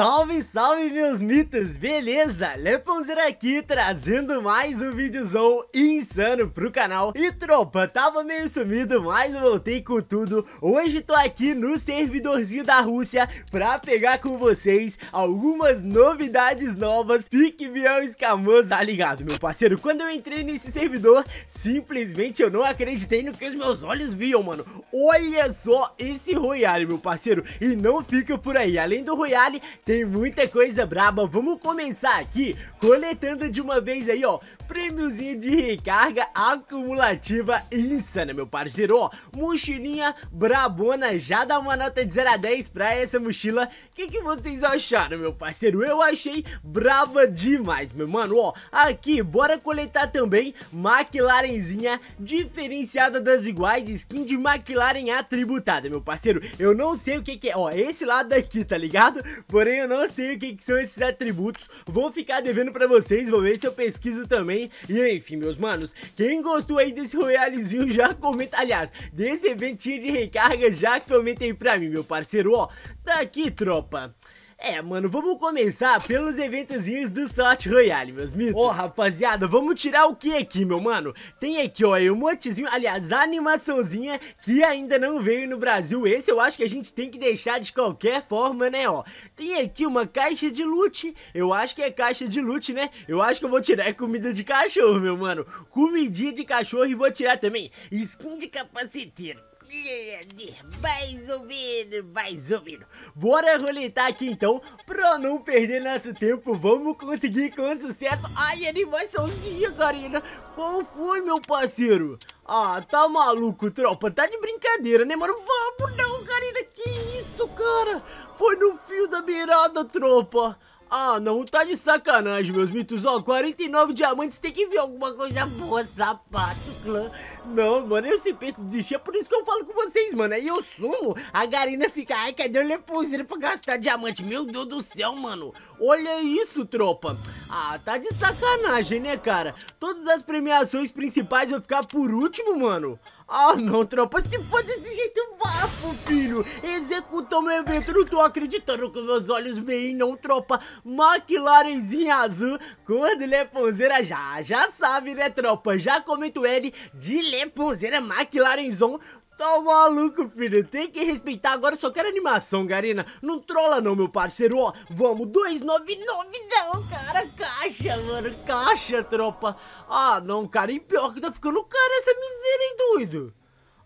Salve, salve meus mitos, beleza? Leponzer aqui trazendo mais um vídeozão insano pro canal E tropa, tava meio sumido, mas voltei com tudo Hoje tô aqui no servidorzinho da Rússia pra pegar com vocês algumas novidades novas Fique bem escamoso, tá ligado meu parceiro? Quando eu entrei nesse servidor, simplesmente eu não acreditei no que os meus olhos viam, mano Olha só esse Royale, meu parceiro E não fica por aí, além do Royale tem muita coisa braba, vamos começar aqui coletando de uma vez aí, ó, prêmiozinho de recarga acumulativa insana, meu parceiro, ó, mochilinha brabona, já dá uma nota de 0 a 10 pra essa mochila, o que, que vocês acharam, meu parceiro? Eu achei brava demais, meu mano, ó, aqui, bora coletar também McLarenzinha diferenciada das iguais, skin de McLaren atributada, meu parceiro, eu não sei o que que é, ó, esse lado daqui, tá ligado? Porém, eu não sei o que, que são esses atributos. Vou ficar devendo pra vocês, vou ver se eu pesquiso também. E enfim, meus manos, quem gostou aí desse royalezinho já comenta, aliás, desse eventinho de recarga já comenta aí pra mim, meu parceiro. Ó, tá aqui, tropa. É, mano, vamos começar pelos eventozinhos do Sorte Royale, meus mitos. Ó, oh, rapaziada, vamos tirar o que aqui, meu mano? Tem aqui, ó, um aliás, animaçãozinha que ainda não veio no Brasil. Esse eu acho que a gente tem que deixar de qualquer forma, né, ó. Tem aqui uma caixa de loot, eu acho que é caixa de loot, né? Eu acho que eu vou tirar comida de cachorro, meu mano. Comidinha de cachorro e vou tirar também skin de capaceteiro mais ou menos, mais ou menos. Bora roletar tá aqui então, pra não perder nosso tempo. Vamos conseguir com sucesso. Ai, animaçãozinha, Karina. Qual foi, meu parceiro? Ah, tá maluco, tropa. Tá de brincadeira, né, mano? Vamos não, Karina. Que isso, cara? Foi no fio da beirada, tropa. Ah, não, tá de sacanagem, meus mitos. Ó, 49 diamantes, tem que ver alguma coisa boa, sapato, clã. Não, mano, eu sempre penso desistir, é por isso que eu falo com vocês, mano. Aí eu sumo, a Garina fica, ai, cadê o Lepozeiro pra gastar diamante? Meu Deus do céu, mano. Olha isso, tropa. Ah, tá de sacanagem, né, cara? Todas as premiações principais vão ficar por último, mano. Ah, não, tropa, se for desse jeito, vá filho. Executou meu evento, não tô acreditando com meus olhos veem, não, tropa. McLarenzinha azul, cor do Leponzeira já, já sabe, né, tropa? Já comenta o L de Pelé, Ponzeira, é Mac, Larenzon, Tá maluco, filho? Tem que respeitar. Agora eu só quero animação, Garina. Não trola não, meu parceiro. Ó, vamos. 299 não, cara. Caixa, mano. Caixa, tropa. Ah, não, cara. E pior que tá ficando cara essa miséria, hein, doido?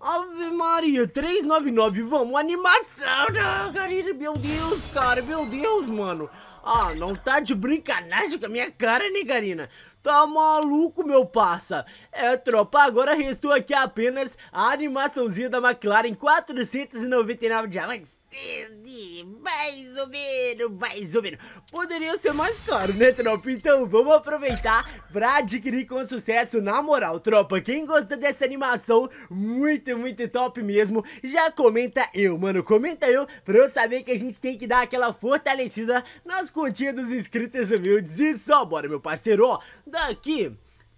Ave Maria, 399. Vamos, animação. Não, Garina. Meu Deus, cara. Meu Deus, mano. Ah, não tá de brincanagem com a minha cara, negarina? Tá maluco, meu parça? É, tropa, agora restou aqui apenas a animaçãozinha da McLaren 499 diamantes mais ou menos, mais ou menos. Poderia ser mais caro, né, tropa? Então vamos aproveitar pra adquirir com sucesso. Na moral, tropa, quem gosta dessa animação, muito, muito top mesmo, já comenta eu, mano. Comenta eu pra eu saber que a gente tem que dar aquela fortalecida nas continhas dos inscritos humildes. E só bora, meu parceiro, ó, daqui...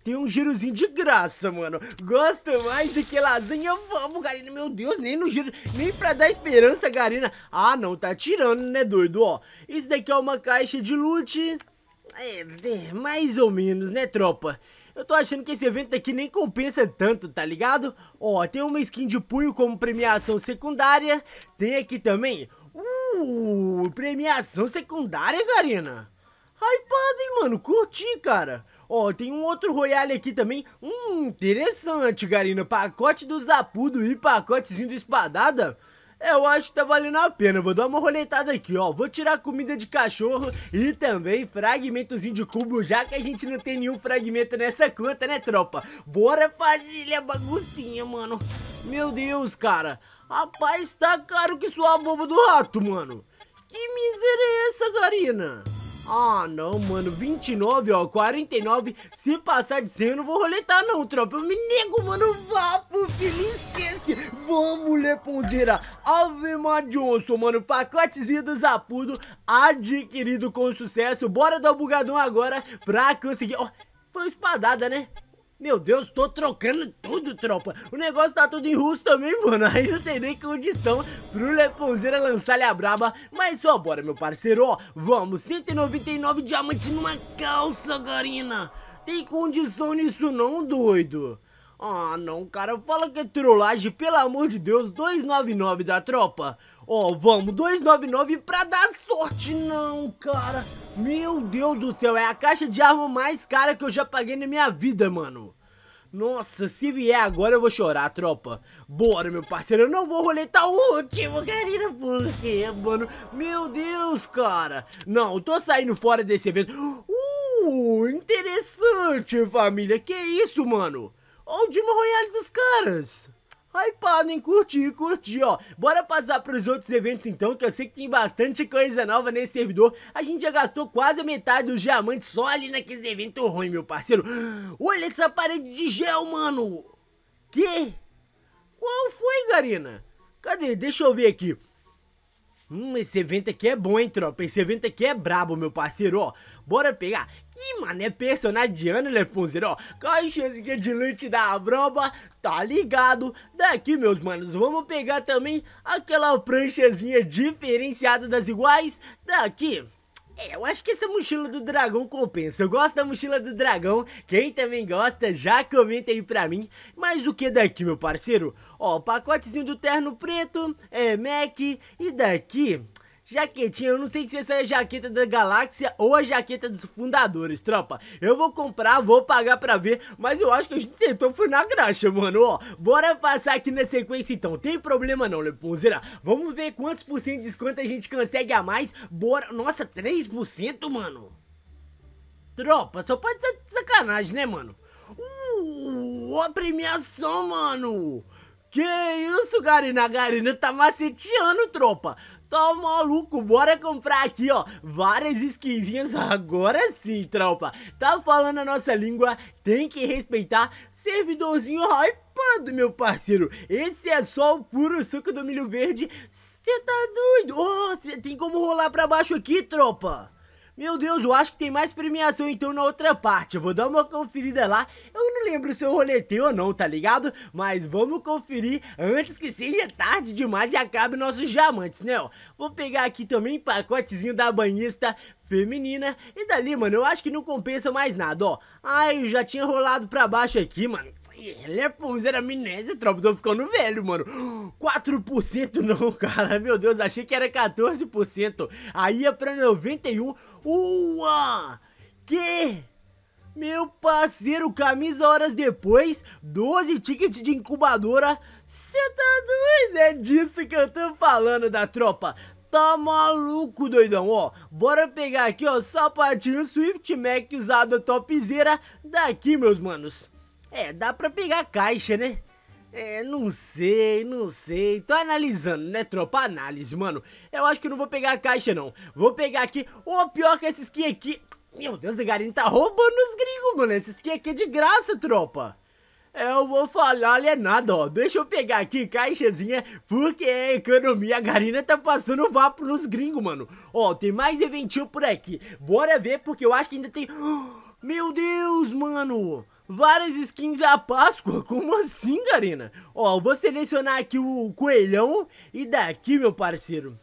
Tem um girozinho de graça, mano. Gosto mais do que lasanha. Vamos, Garina. Meu Deus, nem no giro. Nem pra dar esperança, Garina. Ah, não. Tá tirando, né, doido? Ó, isso daqui é uma caixa de loot. É, mais ou menos, né, tropa? Eu tô achando que esse evento aqui nem compensa tanto, tá ligado? Ó, tem uma skin de punho como premiação secundária. Tem aqui também... Uh, premiação secundária, Garina. Hypado, hein, mano? Curti, cara. Ó, oh, tem um outro Royale aqui também. Hum, interessante, Garina. Pacote do Zapudo e pacotezinho do Espadada. É, eu acho que tá valendo a pena, vou dar uma roletada aqui, ó Vou tirar comida de cachorro e também fragmentozinho de cubo Já que a gente não tem nenhum fragmento nessa conta, né, tropa? Bora fazer a baguncinha, mano Meu Deus, cara Rapaz, tá caro que sua bomba do rato, mano Que miséria é essa, Garina? Ah, não, mano. 29, ó. 49. Se passar de 100, eu não vou roletar, não, tropa. Eu me nego, mano. Fufi. filho. Esquece. Vamos, Leponzeira. Ave Madionso, mano. Pacotezinho do Zapudo adquirido com sucesso. Bora dar o bugadão agora pra conseguir... Ó, oh, foi espadada, né? Meu Deus, tô trocando tudo, tropa. O negócio tá tudo em russo também, mano. Aí não tem nem condição pro Leponzeira lançar a braba. Mas só bora, meu parceiro. Ó, vamos, 199 diamantes numa calça, garina. Tem condição nisso não, doido? Ah, não, cara. Fala que é trollagem, pelo amor de Deus. 299 da tropa. Ó, oh, vamos, 299 pra dar sorte, não, cara. Meu Deus do céu, é a caixa de arma mais cara que eu já paguei na minha vida, mano. Nossa, se vier agora eu vou chorar, tropa. Bora, meu parceiro, eu não vou roletar o último, querida, porque, mano, meu Deus, cara. Não, eu tô saindo fora desse evento. Uh, interessante, família, que isso, mano. Olha o Dima Royale dos caras hypado em curtir, curtir, ó. Bora passar pros outros eventos então, que eu sei que tem bastante coisa nova nesse servidor. A gente já gastou quase a metade dos diamantes só ali naqueles eventos ruins, meu parceiro. Olha essa parede de gel, mano. Que? Qual foi, Garina? Cadê? Deixa eu ver aqui. Hum, esse evento aqui é bom, hein, tropa? Esse evento aqui é brabo, meu parceiro, ó. Bora pegar. Ih, mané, personageando, Lepunzeiro, ó. Caixazinha de leite da broba, tá ligado? Daqui, meus manos, vamos pegar também aquela pranchazinha diferenciada das iguais. Daqui, é, eu acho que essa mochila do dragão compensa. Eu gosto da mochila do dragão. Quem também gosta, já comenta aí pra mim. Mas o que daqui, meu parceiro? Ó, pacotezinho do terno preto, é Mac. E daqui, Jaquetinha, eu não sei se essa é a jaqueta da galáxia ou a jaqueta dos fundadores, tropa. Eu vou comprar, vou pagar pra ver, mas eu acho que a gente sentou foi na graxa, mano, ó. Bora passar aqui na sequência então, tem problema não, Leponzeira. Vamos ver quantos por cento de desconto a gente consegue a mais. Bora, nossa, 3%, mano. Tropa, só pode ser sacanagem, né, mano? Uh, a premiação, mano. Que isso, Garina? A Garina né? tá maceteando, tropa. Tá maluco, bora comprar aqui, ó Várias skinzinhas, agora sim, tropa Tá falando a nossa língua, tem que respeitar Servidorzinho hypado, meu parceiro Esse é só o puro suco do milho verde Cê tá doido? Oh, cê tem como rolar pra baixo aqui, tropa? Meu Deus, eu acho que tem mais premiação então na outra parte. Eu vou dar uma conferida lá. Eu não lembro se eu roletei ou não, tá ligado? Mas vamos conferir antes que seja tarde demais e acabe nossos diamantes, né? vou pegar aqui também pacotezinho da banhista feminina. E dali, mano, eu acho que não compensa mais nada, ó. Ai, eu já tinha rolado pra baixo aqui, mano. Leposer é amnésia, tropa, tô ficando velho, mano 4% não, cara, meu Deus, achei que era 14% Aí é pra 91 Ua! Que... Meu parceiro, camisa horas depois, 12 tickets de incubadora. Cê tá doido? É disso que eu tô falando da tropa. Tá maluco, doidão, ó. Bora pegar aqui, ó, sapatinho Swift Mac usada topzera daqui, meus manos. É, dá pra pegar a caixa, né? É, não sei, não sei. Tô analisando, né, tropa? Análise, mano. Eu acho que não vou pegar a caixa, não. Vou pegar aqui. Ou pior que essa skin aqui. Meu Deus, a Garina tá roubando os gringos, mano. Essa skin aqui é de graça, tropa. Eu vou falar, é nada, ó. Deixa eu pegar aqui caixazinha, porque é economia. A Garina tá passando vapo nos gringos, mano. Ó, tem mais eventinho por aqui. Bora ver, porque eu acho que ainda tem... Meu Deus, mano! várias skins da Páscoa? Como assim, Karina? Ó, eu vou selecionar aqui o coelhão e daqui, meu parceiro,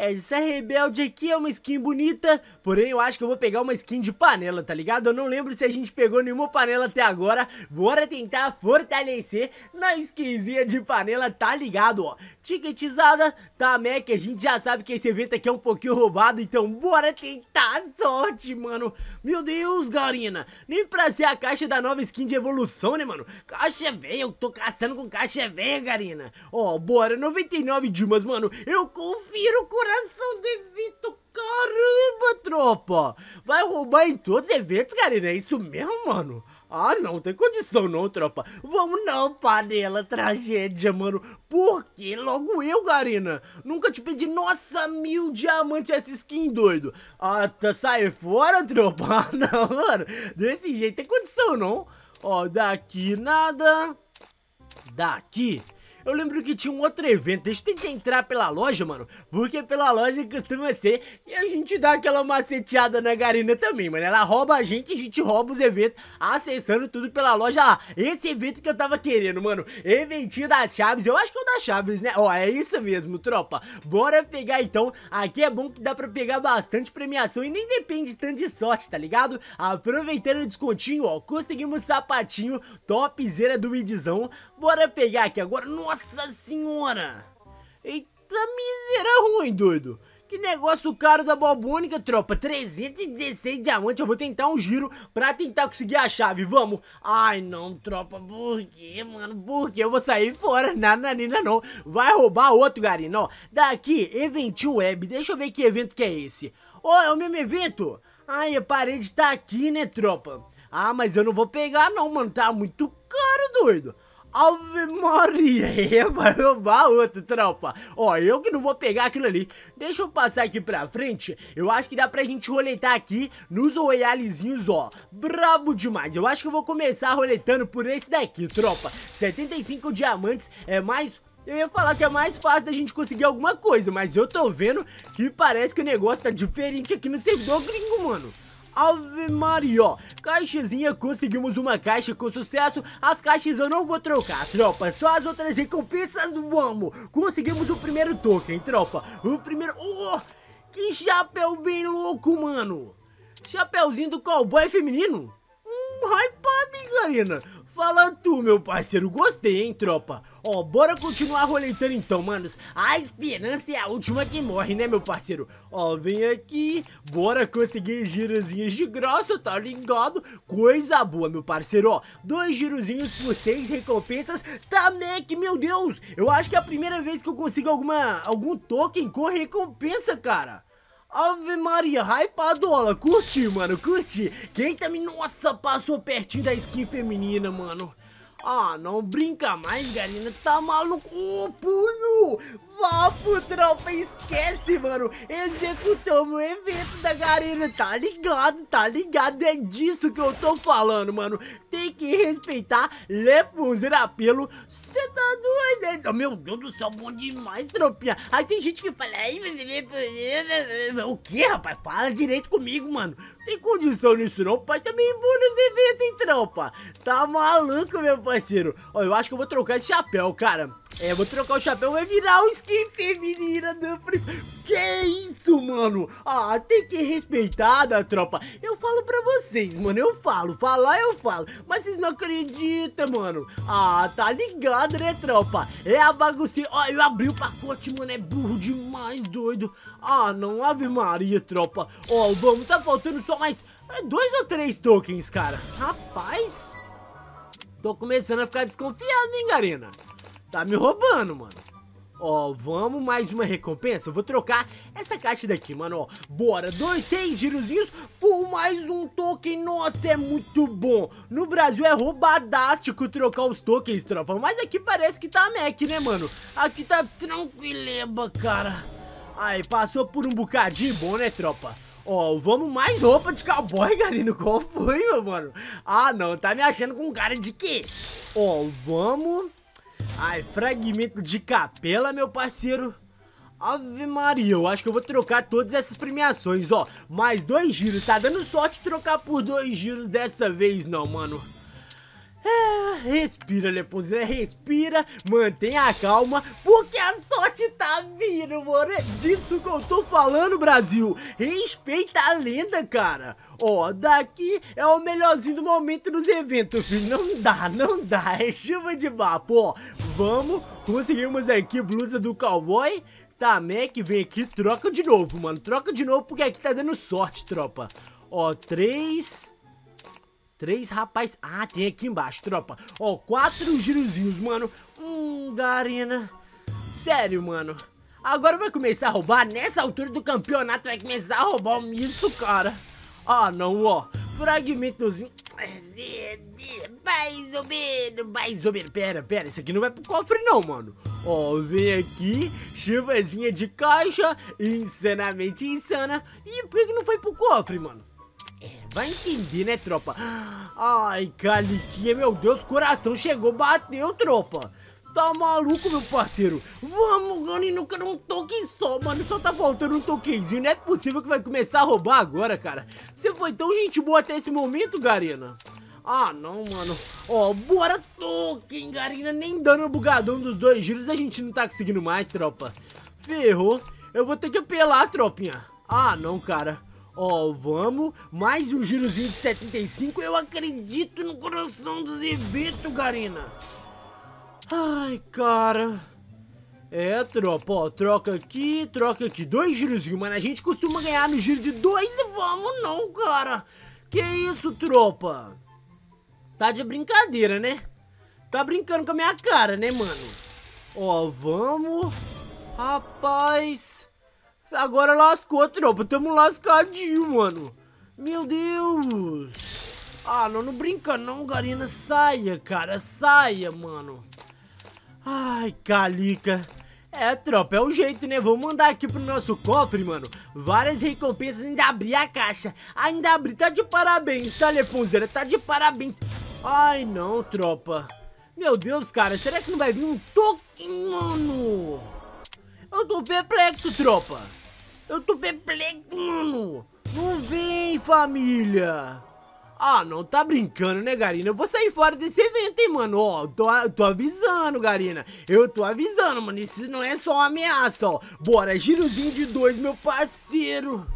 essa é, é rebelde aqui é uma skin bonita, porém eu acho que eu vou pegar uma skin de panela, tá ligado? Eu não lembro se a gente pegou nenhuma panela até agora. Bora tentar fortalecer na skinzinha de panela, tá ligado, ó. Ticketizada, tá, Mac? A gente já sabe que esse evento aqui é um pouquinho roubado, então bora tentar a sorte, mano. Meu Deus, Garina, nem pra ser a caixa da nova skin de evolução, né, mano? Caixa velha, eu tô caçando com caixa velha, Garina. Ó, bora, 99 Dimas, mano, eu confiro o coração do evento, caramba, tropa. Vai roubar em todos os eventos, Karina, é isso mesmo, mano? Ah, não, tem condição não, tropa. Vamos não, panela, tragédia, mano. Por que logo eu, Garina? Nunca te pedi, nossa, mil diamantes essa skin, doido. Ah, tá, sai fora, tropa. Ah, não, mano, desse jeito tem condição não. Ó, daqui nada. Daqui eu lembro que tinha um outro evento. Deixa eu tentar entrar pela loja, mano. Porque pela loja costuma ser que a gente dá aquela maceteada na Garina também, mano. Ela rouba a gente, a gente rouba os eventos, acessando tudo pela loja lá. Esse evento que eu tava querendo, mano. Eventinho das Chaves. Eu acho que é o da Chaves, né? Ó, é isso mesmo, tropa. Bora pegar então. Aqui é bom que dá pra pegar bastante premiação e nem depende tanto de sorte, tá ligado? Aproveitando o descontinho, ó, conseguimos sapatinho topzera do Idizão. Bora pegar aqui agora. Nossa! Nossa senhora! Eita miséria ruim, doido! Que negócio caro da bobônica, tropa. 316 diamantes. Eu vou tentar um giro pra tentar conseguir a chave. Vamos. Ai, não, tropa. Por quê, mano? Por quê? Eu vou sair fora. nada nada, não. Vai roubar outro, garino. Ó, daqui, Eventil Web. Deixa eu ver que evento que é esse. Ô, oh, é o mesmo evento? Ai, a parede tá aqui, né, tropa? Ah, mas eu não vou pegar não, mano. Tá muito caro, doido. Ave Maria, vai roubar outro, tropa. Ó, eu que não vou pegar aquilo ali. Deixa eu passar aqui pra frente. Eu acho que dá pra gente roletar aqui nos royalezinhos, ó. Brabo demais. Eu acho que eu vou começar roletando por esse daqui, tropa. 75 diamantes é mais eu ia falar que é mais fácil da gente conseguir alguma coisa, mas eu tô vendo que parece que o negócio tá diferente aqui no servidor gringo, mano. Ave Maria. Caixazinha, conseguimos uma caixa com sucesso. As caixas eu não vou trocar, tropa. Só as outras recompensas, vamos. Conseguimos o primeiro token, tropa. O primeiro... Oh, que chapéu bem louco, mano. Chapeuzinho do cowboy feminino? Hum, hypado, hein, Karina? Fala tu, meu parceiro, gostei, hein, tropa? Ó, bora continuar roletando então, manos. A esperança é a última que morre, né, meu parceiro? Ó, vem aqui, bora conseguir girazinhas de graça, tá ligado? Coisa boa, meu parceiro, ó. Dois girozinhos por seis recompensas, tá, Mac, meu Deus! Eu acho que é a primeira vez que eu consigo alguma, algum token com recompensa, cara. Ave Maria, hypadola, curti, mano, curti. Quem tá me nossa, passou pertinho da skin feminina, mano. Ah, não brinca mais, galera, tá maluco? Ô, oh, punho! Vapo tropa, esquece, mano. Executamos o evento da Garena, tá ligado, tá ligado? É disso que eu tô falando, mano. Tem que respeitar Lepunzer Apelo. Cê tá doido, hein? Meu Deus do céu, bom demais, tropinha. Aí tem gente que fala... É é é o que, rapaz? Fala direito comigo, mano. Tem condição nisso não, pai? Também vou nesse evento, hein, tropa? Tá maluco, meu parceiro. Ó, eu acho que eu vou trocar esse chapéu, cara. É, vou trocar o chapéu, vai virar um skin feminina do Free Que isso, mano? Ah, tem que respeitar da tropa. Eu falo pra vocês, mano, eu falo. Falar eu falo. Mas vocês não acreditam, mano. Ah, tá ligado, né, tropa? É a bagunça. Ó, eu abri o pacote, mano, é burro demais, doido. Ah, não, ave maria, tropa. Ó, vamos, tá faltando só mais é, dois ou três tokens, cara. Rapaz, tô começando a ficar desconfiado, hein, Garena. Tá me roubando, mano. Ó, vamos mais uma recompensa. Eu vou trocar essa caixa daqui, mano, ó. Bora, dois, seis girozinhos por mais um token. Nossa, é muito bom. No Brasil é roubadástico trocar os tokens, tropa. Mas aqui parece que tá mec, né, mano? Aqui tá tranquileba, cara. Aí, passou por um bocadinho bom, né, tropa? Ó, vamos mais roupa de cowboy, Garino. Qual foi, meu mano? Ah, não. Tá me achando com cara de quê? Ó, vamos... Ai, fragmento de capela, meu parceiro. Ave Maria, eu acho que eu vou trocar todas essas premiações, ó. Mais dois giros, tá dando sorte trocar por dois giros dessa vez, não, mano. Ah, respira, Leponzina, respira, mantenha a calma, porque a sorte tá vindo, mano. É disso que eu tô falando, Brasil. Respeita a lenda, cara. Ó, daqui é o melhorzinho do momento dos eventos, filho. Não dá, não dá. É chuva de papo, ó. Vamos, conseguimos aqui blusa do cowboy. Tá, Mac, vem aqui, troca de novo, mano. Troca de novo, porque aqui tá dando sorte, tropa. Ó, três... Três rapaz... Ah, tem aqui embaixo, tropa. Ó, quatro girozinhos, mano. Hum, Garena. Sério, mano. Agora vai começar a roubar? Nessa altura do campeonato vai começar a roubar o misto, cara. Ah, não, ó. Fragmentozinho. Mais ou menos, mais ou menos. Pera, pera, isso aqui não vai pro cofre não, mano. Ó, vem aqui, chivazinha de caixa, insanamente insana. E por que não foi pro cofre, mano? É, vai entender, né, tropa? Ai, Caliquinha, meu Deus, coração chegou, bateu, tropa. Tá maluco, meu parceiro? Vamos, Ganinuca, num toque só, mano. Só tá faltando um toquezinho. Não é possível que vai começar a roubar agora, cara. Você foi tão gente boa até esse momento, Garena. Ah, não, mano. Ó, bora token, Garena. Nem dando o bugadão dos dois giros a gente não tá conseguindo mais, tropa. Ferrou. Eu vou ter que apelar, tropinha. Ah, não, cara. Ó, oh, vamos. Mais um girozinho de 75. Eu acredito no coração dos eventos, Garina. Ai, cara. É, tropa, ó, troca aqui, troca aqui, dois girozinhos, mano, a gente costuma ganhar no giro de dois e vamos não, cara. Que isso, tropa? Tá de brincadeira, né? Tá brincando com a minha cara, né, mano? Ó, vamos. Rapaz, Agora lascou, tropa. Tamo lascadinho, mano. Meu Deus. Ah, não, não brinca não, Garina. Saia, cara. Saia, mano. Ai, Calica. É, tropa, é o jeito, né? Vou mandar aqui pro nosso cofre, mano. Várias recompensas, ainda abri a caixa. Ainda abri, tá de parabéns, tá, Leponzera? Tá de parabéns. Ai, não, tropa. Meu Deus, cara, será que não vai vir um toque, mano? Eu tô perplexo, tropa. Eu tô perplexo, mano. Não vem, família. Ah, não tá brincando, né, Garina? Eu vou sair fora desse evento, hein, mano? Ó, tô, tô avisando, Garina. Eu tô avisando, mano. Isso não é só uma ameaça, ó. Bora, girozinho de dois, meu parceiro.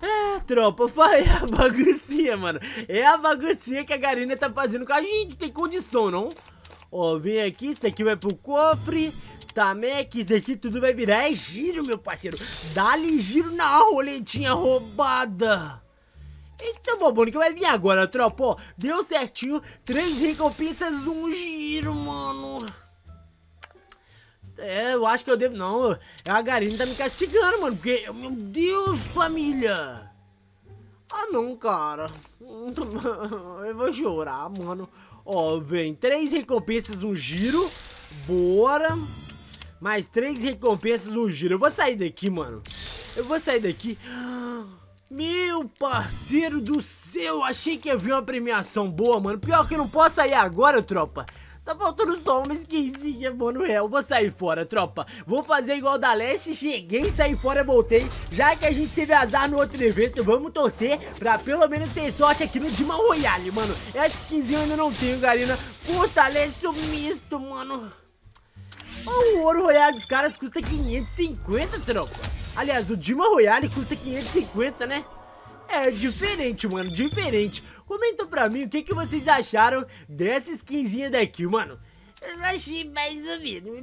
É, tropa, falei a baguncinha, mano. É a baguncinha que a Garina tá fazendo com a gente. Tem condição, não? Ó, vem aqui, isso aqui vai pro cofre. Tamex é aqui, tudo vai virar é giro, meu parceiro. Dá-lhe giro na roletinha roubada. Então, Bobono, que vai vir agora, tropa? Ó, deu certinho, três recompensas, um giro, mano. É, eu acho que eu devo... Não, a Garina tá me castigando, mano, porque... Meu Deus, família. Ah, não, cara. Eu vou chorar, mano. Ó, vem, três recompensas, um giro. Bora. Mais três recompensas no giro. Eu vou sair daqui, mano. Eu vou sair daqui. Meu parceiro do céu, achei que ia vir uma premiação boa, mano. Pior que eu não posso sair agora, tropa. Tá faltando só uma skinzinha, mano, real. É, vou sair fora, tropa. Vou fazer igual da Leste. Cheguei, saí fora, voltei. Já que a gente teve azar no outro evento, vamos torcer pra pelo menos ter sorte aqui no Dima Royale, mano. Essa skinzinha eu ainda não tenho, galera. Fortalece o misto, mano o ouro royale dos caras custa 550, tropa. Aliás, o Dima Royale custa 550, né? É diferente, mano, diferente. Comentam pra mim o que, que vocês acharam dessa skinzinha daqui, mano. Eu achei mais ou menos.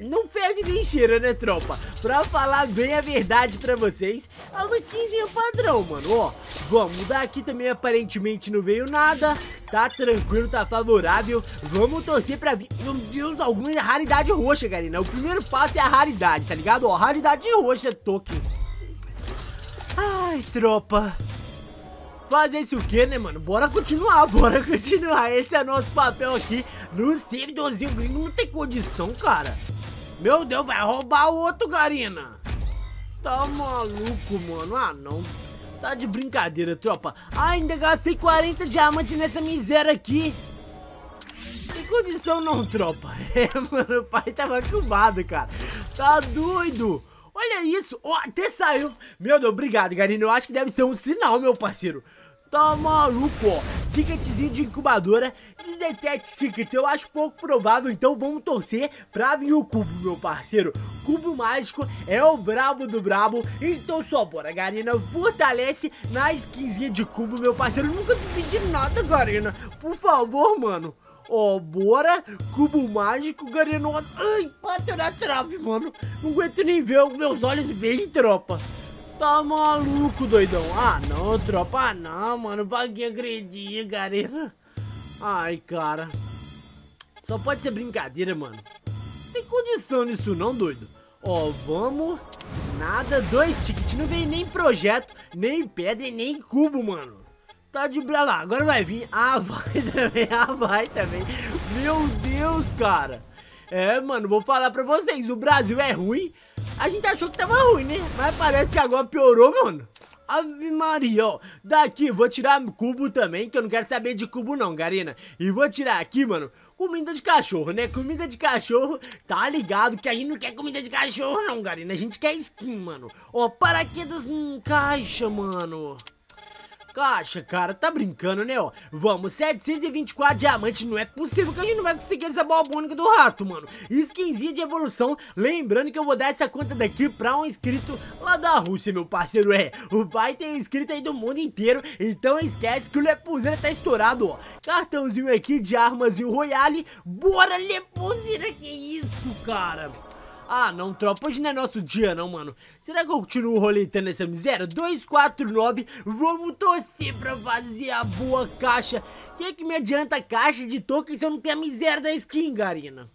Não fede nem cheira, né, tropa? Pra falar bem a verdade pra vocês, é uma skinzinha padrão, mano. Ó, vamos mudar aqui também. Aparentemente não veio nada. Tá tranquilo, tá favorável. Vamos torcer pra vir. Meu Deus, alguma raridade roxa, galera. O primeiro passo é a raridade, tá ligado? Ó, raridade roxa, token. Ai, tropa fazer isso o que, né, mano? Bora continuar, bora continuar. Esse é nosso papel aqui no servidorzinho gringo. Não tem condição, cara. Meu Deus, vai roubar o outro, Garina. Tá maluco, mano. Ah, não. Tá de brincadeira, tropa. Ainda gastei 40 diamantes nessa miséria aqui. Tem condição não, tropa. É, mano, o pai tava acumado, cara. Tá doido. Olha isso, oh, até saiu. Meu Deus, obrigado, Garina. Eu acho que deve ser um sinal, meu parceiro. Tá maluco, ó. Ticketzinho de incubadora, 17 tickets. Eu acho pouco provável, então vamos torcer pra vir o cubo, meu parceiro. Cubo Mágico é o brabo do brabo. Então só bora, Garina. Fortalece na skinzinha de cubo, meu parceiro. Eu nunca te pedi nada, Garina. Por favor, mano. Ó, oh, bora. Cubo mágico, garenosa. Ai, bateu na trave, mano. Não aguento nem ver o meus olhos veem, tropa. Tá maluco, doidão. Ah, não, tropa. Ah, não, mano. Paguei agredir, galera. Ai, cara. Só pode ser brincadeira, mano. Não tem condição nisso não, doido. Ó, vamos... Nada, dois tickets. Não vem nem projeto, nem pedra e nem cubo, mano. Tá de lá, Agora vai vir. Ah, vai também. Ah, vai também. Meu Deus, cara. É, mano, vou falar pra vocês. O Brasil é ruim. A gente achou que tava ruim, né? Mas parece que agora piorou, mano. Ave Maria, ó. Daqui, vou tirar cubo também, que eu não quero saber de cubo não, Garina. E vou tirar aqui, mano, comida de cachorro, né? Comida de cachorro, tá ligado que a gente não quer comida de cachorro não, Garina. A gente quer skin, mano. Ó, paraquedas em caixa, mano. Caixa, cara, tá brincando, né, ó? Vamos, 724 diamantes, não é possível que a gente não vai conseguir essa bola do rato, mano. Skinzinha de evolução, lembrando que eu vou dar essa conta daqui pra um inscrito lá da Rússia, meu parceiro, é. O pai tem inscrito aí do mundo inteiro, então esquece que o Lepuzera tá estourado, ó. Cartãozinho aqui de armas e o Royale, bora Lepuzera, que isso, cara? Ah, não, tropa, hoje não é nosso dia, não, mano. Será que eu continuo roletando essa miséria? 249, vamos torcer pra fazer a boa caixa. Que é que me adianta caixa de token se eu não tenho a miséria da skin, Garina?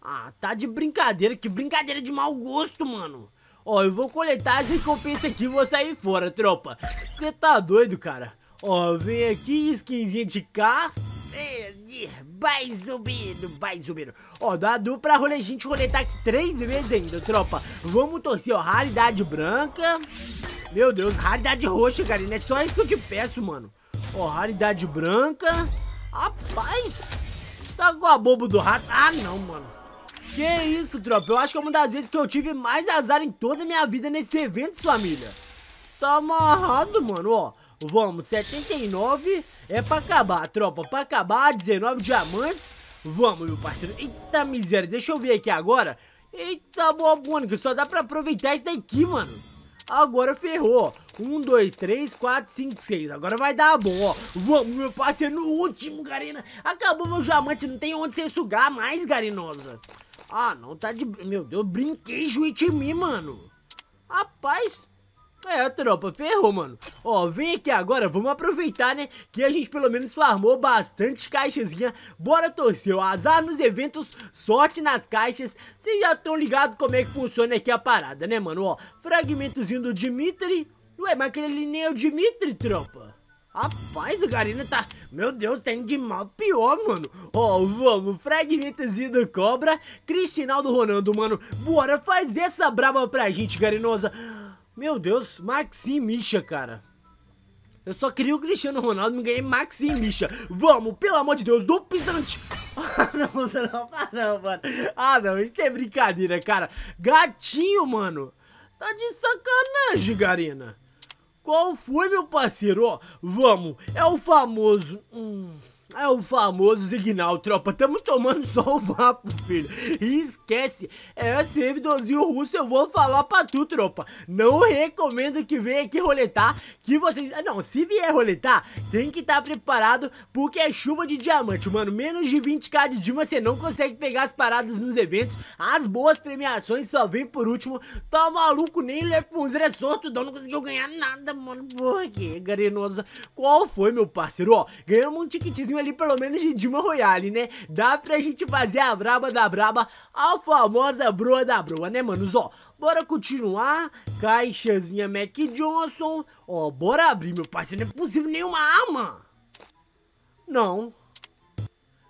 Ah, tá de brincadeira, que brincadeira de mau gosto, mano. Ó, eu vou coletar as recompensas aqui e vou sair fora, tropa. Você tá doido, cara? Ó, vem aqui, skinzinha de carro. Vai subindo, vai subindo. Ó, dá dupla pra role, gente roletar aqui três vezes ainda, tropa. Vamos torcer, ó. Raridade branca. Meu Deus, raridade roxa, cara. é só isso que eu te peço, mano. Ó, raridade branca. Rapaz, tá com a bobo do rato. Ah, não, mano. Que isso, tropa. Eu acho que é uma das vezes que eu tive mais azar em toda a minha vida nesse evento, família. Tá amarrado, mano, ó. Vamos, 79 é pra acabar, tropa, pra acabar, 19 diamantes. Vamos, meu parceiro. Eita miséria, deixa eu ver aqui agora. Eita, boa, bônica, só dá pra aproveitar isso daqui, mano. Agora ferrou. 1, 2, 3, 4, 5, 6. Agora vai dar bom, ó. Vamos, meu parceiro, no último, Garena. Acabou meu diamante, não tem onde você sugar mais, Garinosa. Ah, não, tá de... Meu Deus, juiz, em mim, mano. Rapaz, é, tropa, ferrou, mano. Ó, vem aqui agora, vamos aproveitar, né, que a gente pelo menos farmou bastante caixazinha. Bora torcer, ó, azar nos eventos, sorte nas caixas. Vocês já estão ligados como é que funciona aqui a parada, né, mano? Ó, fragmentozinho do Dimitri. Ué, mas aquele ali nem é o Dimitri, tropa. Rapaz, o Garina tá... Meu Deus, tem tá de mal pior, mano. Ó, vamos, fragmentozinho do Cobra, Cristinal do Ronaldo, mano. Bora, faz essa braba pra gente, Garinosa. Meu Deus, Maxim Misha, cara. Eu só queria o Cristiano Ronaldo, me ganhei Maxim Misha. Vamos, pelo amor de Deus, do pisante. Ah, não, não, ah, não, mano. Ah, não, isso é brincadeira, cara. Gatinho, mano. Tá de sacanagem, Garina. Qual foi, meu parceiro? Ó, vamos. É o famoso... Hum... É o famoso Signal, tropa. Tamo tomando só o vapo, filho. E esquece, é o servidorzinho russo eu vou falar pra tu, tropa. Não recomendo que venha aqui roletar, que vocês... Ah, não, se vier roletar, tem que estar tá preparado, porque é chuva de diamante, mano. Menos de 20k de Dima, você não consegue pegar as paradas nos eventos. As boas premiações só vem por último. Tá maluco, nem Lepunzer é sortudão, então não conseguiu ganhar nada, mano. Porra, que é garenosa. Qual foi, meu parceiro? Ó, ganhamos um ticketzinho pouquinho ali, pelo menos, de Dima Royale, né? Dá pra gente fazer a braba da braba, a famosa broa da broa, né, manos? Ó, bora continuar. Caixazinha Mac Johnson. Ó, bora abrir, meu parceiro. Não é possível nenhuma arma. Não.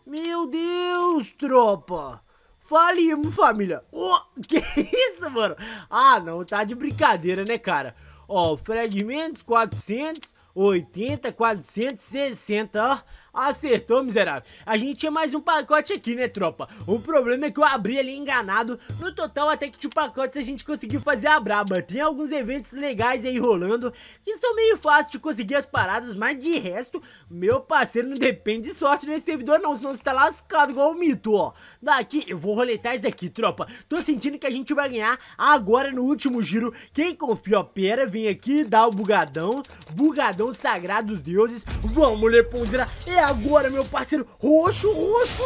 Meu Deus, tropa. Falimos, família. Oh, que isso, mano? Ah, não, tá de brincadeira, né, cara? Ó, fragmentos, 400. 80, 460, ó. Acertou, miserável. A gente tinha mais um pacote aqui, né, tropa? O problema é que eu abri ali enganado. No total, até que de pacotes a gente conseguiu fazer a braba. Tem alguns eventos legais aí rolando, que são meio fácil de conseguir as paradas, mas de resto, meu parceiro, não depende de sorte nesse né, servidor não, senão você tá lascado igual o mito, ó. Daqui, eu vou roletar isso daqui, tropa. Tô sentindo que a gente vai ganhar agora no último giro. Quem confia, ó, pera, vem aqui, dá o bugadão. Bugadão os sagrados deuses. Vamos, Lepundra. É agora, meu parceiro. Roxo, roxo.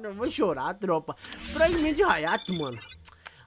Não vou chorar, tropa. Fragmento de Hayato, mano.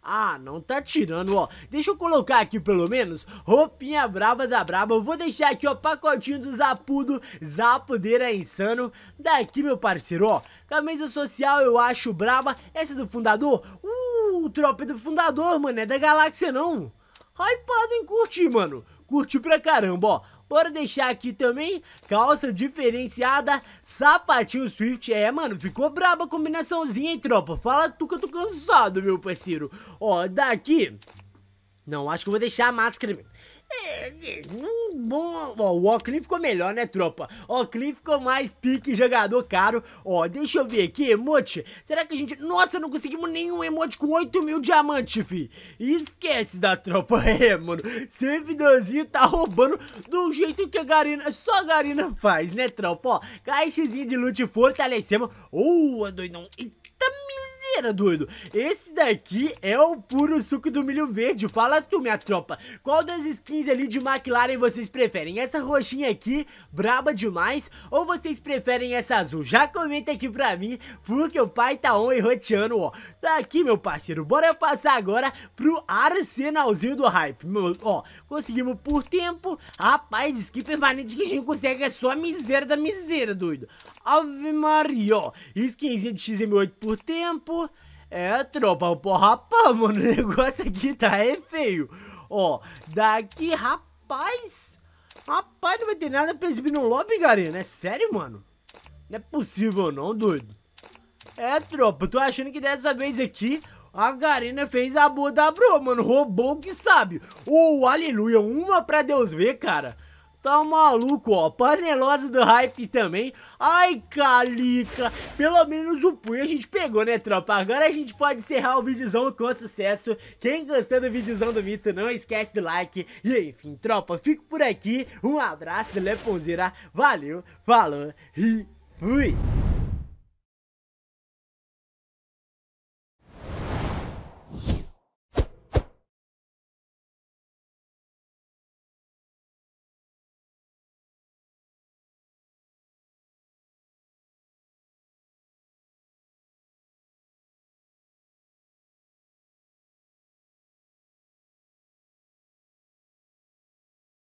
Ah, não tá tirando, ó. Deixa eu colocar aqui pelo menos roupinha braba da braba. Eu vou deixar aqui, ó, pacotinho do Zapudo, Zapudeira é Insano. Daqui, meu parceiro, ó. Camisa social eu acho braba. Essa é do fundador? Uh, tropa é do fundador, mano. É da galáxia, não. Hypado em curtir, mano curte pra caramba, ó. Bora deixar aqui também, calça diferenciada, sapatinho Swift, é, mano, ficou braba a combinaçãozinha, hein, tropa? Fala tu que eu tô cansado, meu parceiro. Ó, daqui... Não, acho que eu vou deixar a máscara... É, um é, bom. Ó, o Ocklin ficou melhor, né, tropa? O Ocklin ficou mais pique jogador caro. Ó, deixa eu ver aqui, emote. Será que a gente. Nossa, não conseguimos nenhum emote com 8 mil diamantes, fi. Esquece da tropa, é, mano. Servidorzinho tá roubando do jeito que a Garina. Só a Garina faz, né, tropa? Ó, caixezinha de loot fortalecemos. Ô, doidão. Eita brincadeira, doido. Esse daqui é o puro suco do milho verde. Fala tu, minha tropa. Qual das skins ali de McLaren vocês preferem? Essa roxinha aqui, braba demais, ou vocês preferem essa azul? Já comenta aqui pra mim, porque o pai tá on e roteando, ó. Tá aqui, meu parceiro. Bora passar agora pro arsenalzinho do hype. ó, conseguimos por tempo. Rapaz, skin permanente que a gente consegue é só a miséria da miséria, doido. Ave Maria, ó. Skinzinha de XM8 por tempo. É, tropa, o porra, pá, mano, o negócio aqui tá é feio. Ó, daqui, rapaz, rapaz, não vai ter nada pra exibir no lobby, galera, é sério, mano? Não é possível não, doido. É, tropa, tô achando que dessa vez aqui a Garena fez a boa da bro, mano. Roubou o que sabe. Ô, oh, aleluia. Uma pra Deus ver, cara. Tá maluco, ó. panelosa do hype também. Ai, calica. Pelo menos o punho a gente pegou, né, tropa? Agora a gente pode encerrar o videozão com sucesso. Quem gostou do videozão do Mito, não esquece do like. E enfim, tropa, fico por aqui. Um abraço do Leponzeira. Valeu, falou e fui.